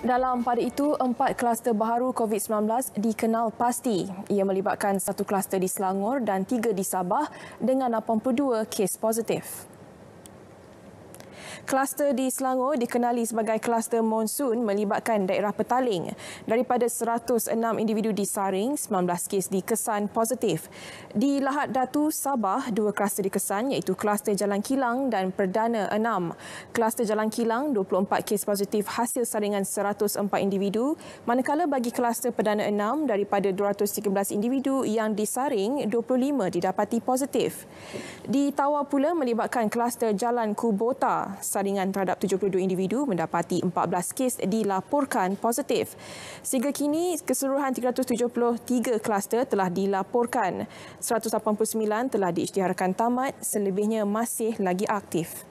Dalam pada itu, empat kluster baru COVID-19 dikenal pasti. Ia melibatkan satu kluster di Selangor dan tiga di Sabah dengan 82 kes positif. Kluster di Selangor dikenali sebagai kluster monsun melibatkan daerah Petaling. Daripada 106 individu disaring, 19 kes dikesan positif. Di Lahat Datu, Sabah, dua kluster dikesan iaitu kluster Jalan Kilang dan Perdana 6. Kluster Jalan Kilang, 24 kes positif hasil saringan 104 individu. Manakala bagi kluster Perdana 6, daripada 213 individu yang disaring, 25 didapati positif. Di Tawa pula melibatkan kluster Jalan Kubota, saringan terhadap 72 individu mendapati 14 kes dilaporkan positif. Sehingga kini keseluruhan 373 kluster telah dilaporkan. 189 telah diisytiharkan tamat, selebihnya masih lagi aktif.